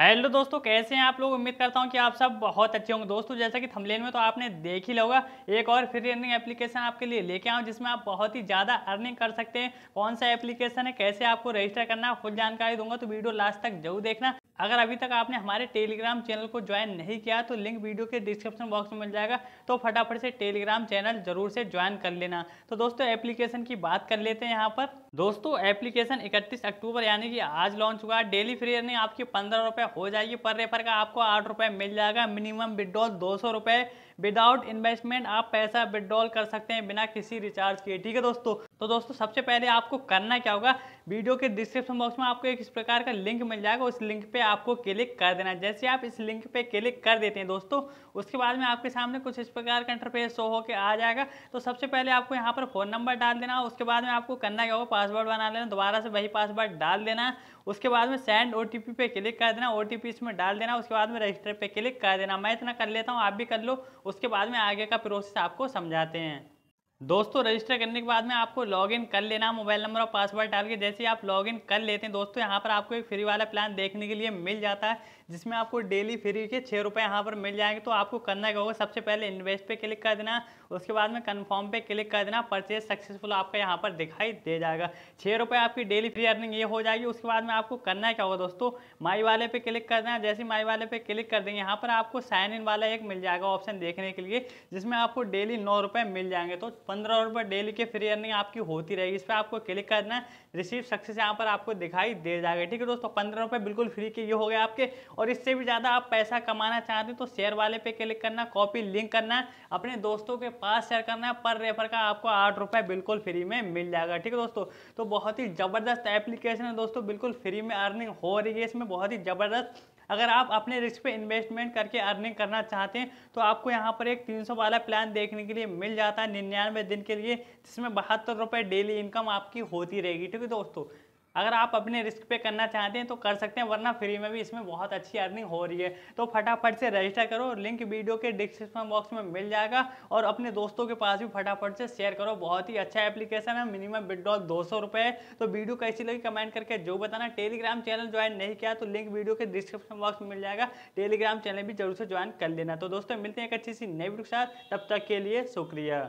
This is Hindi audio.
हेलो दोस्तों कैसे हैं आप लोग उम्मीद करता हूं कि आप सब बहुत अच्छे होंगे दोस्तों जैसा कि थंबनेल में तो आपने देख ही होगा एक और फ्री अर्निंग एप्लीकेशन आपके लिए लेके आऊँ जिसमें आप बहुत ही ज़्यादा अर्निंग कर सकते हैं कौन सा एप्लीकेशन है कैसे आपको रजिस्टर करना है फुल जानकारी दूंगा तो वीडियो लास्ट तक जरूर देखना अगर अभी तक आपने हमारे टेलीग्राम चैनल को ज्वाइन नहीं किया तो लिंक वीडियो के डिस्क्रिप्शन बॉक्स में मिल जाएगा तो फटाफट से टेलीग्राम चैनल जरूर से ज्वाइन कर लेना तो दोस्तों एप्लीकेशन की बात कर लेते हैं यहाँ पर दोस्तों एप्लीकेशन 31 अक्टूबर यानी कि आज लॉन्च हुआ डेली फ्री अर्निंग आपकी पंद्रह रुपए हो जाएगी पर रेफर का आपको आठ रुपये मिल जाएगा मिनिमम विड्रॉल दो सौ रुपए विदाउट इन्वेस्टमेंट आप पैसा विड्रॉल कर सकते हैं बिना किसी रिचार्ज के ठीक है दोस्तों तो दोस्तों सबसे पहले आपको करना क्या होगा वीडियो के डिस्क्रिप्शन बॉक्स में आपको एक इस प्रकार का लिंक मिल जाएगा उस लिंक पे आपको क्लिक कर देना है जैसे आप इस लिंक पे क्लिक कर देते हैं दोस्तों उसके बाद में आपके सामने कुछ इस प्रकार का इंटरफेस शो होकर आ जाएगा तो सबसे पहले आपको यहाँ पर फ़ोन नंबर डाल देना उसके बाद में आपको करना क्या होगा पासवर्ड बना लेना दोबारा से वही पासवर्ड डाल देना उसके बाद में सेंड ओ पे क्लिक कर देना ओ इसमें डाल देना उसके बाद में रजिस्टर पर क्लिक कर देना मैं इतना कर लेता हूँ आप भी कर लो उसके बाद में आगे का प्रोसेस आपको समझाते हैं दोस्तों रजिस्टर करने के बाद में आपको लॉगिन कर लेना मोबाइल नंबर और पासवर्ड डाल के जैसे आप लॉगिन कर लेते हैं दोस्तों यहाँ पर आपको एक फ्री वाला प्लान देखने के लिए मिल जाता है जिसमें आपको डेली फ्री के छः रुपये यहाँ पर मिल जाएंगे तो आपको करना क्या होगा सबसे पहले इन्वेस्ट पे क्लिक कर देना उसके बाद में कन्फर्म पे क्लिक कर देना परचेज सक्सेसफुल आपका यहाँ पर दिखाई दे जाएगा छः रुपये आपकी डेली फ्री अर्निंग ये हो जाएगी उसके बाद में आपको करना क्या होगा दोस्तों माई वाले पे क्लिक कर देना जैसे माई वाले पर क्लिक कर देंगे यहाँ पर आपको साइन इन वाला एक मिल जाएगा ऑप्शन देखने के लिए जिसमें आपको डेली नौ मिल जाएंगे तो पंद्रह रुपये डेली की फ्री अर्निंग आपकी होती रहेगी इस पर आपको क्लिक करना है रिसीव सक्सेस यहाँ पर आपको दिखाई दे जाएगा ठीक है दोस्तों पंद्रह रुपये बिल्कुल फ्री के ये हो गए आपके और इससे भी ज़्यादा आप पैसा कमाना चाहते हैं तो शेयर वाले पे क्लिक करना कॉपी लिंक करना अपने दोस्तों के पास शेयर करना है पर रेफर का आपको आठ रुपये बिल्कुल फ्री में मिल जाएगा ठीक है दोस्तों तो बहुत ही ज़बरदस्त एप्लीकेशन है दोस्तों बिल्कुल फ्री में अर्निंग हो रही है इसमें बहुत ही ज़बरदस्त अगर आप अपने रिस्क पे इन्वेस्टमेंट करके अर्निंग करना चाहते हैं तो आपको यहाँ पर एक 300 वाला प्लान देखने के लिए मिल जाता है निन्यानवे दिन के लिए जिसमें बहत्तर रुपये डेली इनकम आपकी होती रहेगी ठीक है दोस्तों अगर आप अपने रिस्क पे करना चाहते हैं तो कर सकते हैं वरना फ्री में भी इसमें बहुत अच्छी अर्निंग हो रही है तो फटाफट से रजिस्टर करो लिंक वीडियो के डिस्क्रिप्शन बॉक्स में मिल जाएगा और अपने दोस्तों के पास भी फटाफट से शेयर करो बहुत ही अच्छा एप्लीकेशन है मिनिमम विड्रॉल दो सौ है तो वीडियो कैसी लगी कमेंट करके जो बताना टेलीग्राम चैनल ज्वाइन नहीं किया तो लिंक वीडियो के डिस्क्रिप्शन बॉक्स में मिल जाएगा टेलीग्राम चैनल भी जरूर से ज्वाइन कर लेना तो दोस्तों मिलते हैं एक अच्छी सी नई वीडियो के साथ तब तक के लिए शुक्रिया